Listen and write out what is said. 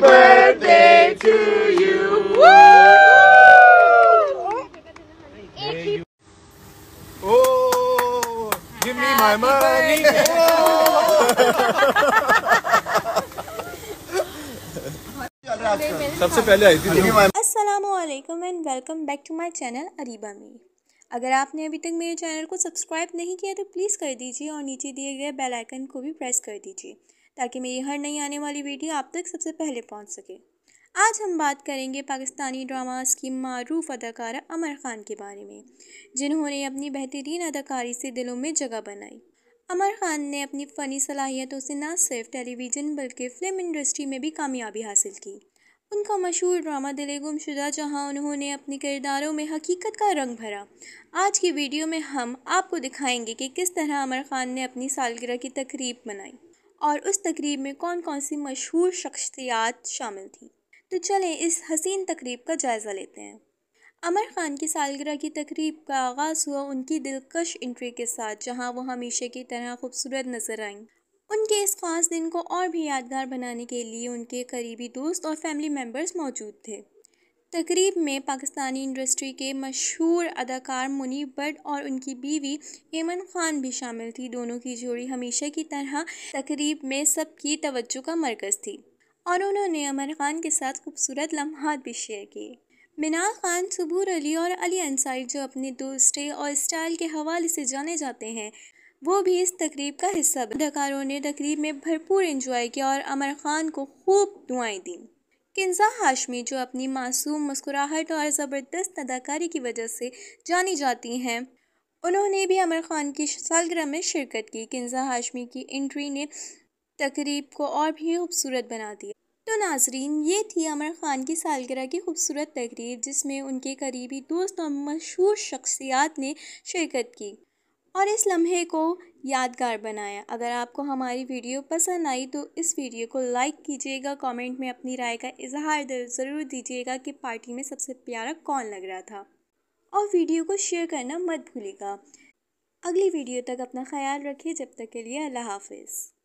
birthday to you. Woo! Oh, give me my money. सबसे पहले and welcome back to channel Areeba मी अगर आपने अभी तक मेरे चैनल को सब्सक्राइब नहीं किया तो प्लीज़ कर दीजिए और नीचे दिए गए बेल आइकन को भी प्रेस कर दीजिए ताकि मेरी हर नई आने वाली वीडियो आप तक सबसे पहले पहुंच सके आज हम बात करेंगे पाकिस्तानी ड्रामास की मरूफ अदाकारा अमर ख़ान के बारे में जिन्होंने अपनी बेहतरीन अदाकारी से दिलों में जगह बनाई अमर ख़ान ने अपनी फ़नी सलाहियतों से न सिर्फ टेलीविज़न बल्कि फ़िल्म इंडस्ट्री में भी कामयाबी हासिल की उनका मशहूर ड्रामा दिले गुमशुदा जहां उन्होंने अपने किरदारों में हकीकत का रंग भरा आज की वीडियो में हम आपको दिखाएंगे कि किस तरह अमर ख़ान ने अपनी सालगिरह की तकरीब मनाई और उस तकरीब में कौन कौन सी मशहूर शख्सियात शामिल थीं तो चलें इस हसीन तकरीब का जायज़ा लेते हैं अमर ख़ान की सालगिरह की तकरीब का आगाज़ हुआ उनकी दिलकश एंट्री के साथ जहां वो हमेशा की तरह खूबसूरत नज़र आईं उनके इस ख़ास दिन को और भी यादगार बनाने के लिए उनके करीबी दोस्त और फैमिली मेम्बर्स मौजूद थे तकरीब में पाकिस्तानी इंडस्ट्री के मशहूर अदाकार मुनीब बट और उनकी बीवी एमन खान भी शामिल थी दोनों की जोड़ी हमेशा की तरह तकरीब में सबकी तवज्जो का मरकज़ थी और उन्होंने अमर खान के साथ खूबसूरत लम्हात भी शेयर किए मिनाल खान सबूर अली और अली अंसारी जो अपने दोस्ते और स्टाइल के हवाले से जाने जाते हैं वो भी इस तकरीब का हिस्सा अदाकारों ने तकरीब में भरपूर इंजॉय किया और अमर खान को खूब दुआएं दीं किन्जा हाशमी जो अपनी मासूम मुस्कुराहट और ज़बरदस्त अदाकारी की वजह से जानी जाती हैं उन्होंने भी अमर ख़ान की सालगिरह में शिरकत की किन्जा हाशमी की एंट्री ने तकरीब को और भी खूबसूरत बना दिया तो नाजरीन ये थी अमर ख़ान की सालगिरह की खूबसूरत तकरीब जिसमें उनके करीबी दोस्त और मशहूर शख्सियात ने शिरकत की और इस लम्हे को यादगार बनाया अगर आपको हमारी वीडियो पसंद आई तो इस वीडियो को लाइक कीजिएगा कमेंट में अपनी राय का इजहार ज़रूर दीजिएगा कि पार्टी में सबसे प्यारा कौन लग रहा था और वीडियो को शेयर करना मत भूलिएगा अगली वीडियो तक अपना ख्याल रखिए जब तक के लिए अल्लाह हाफिज़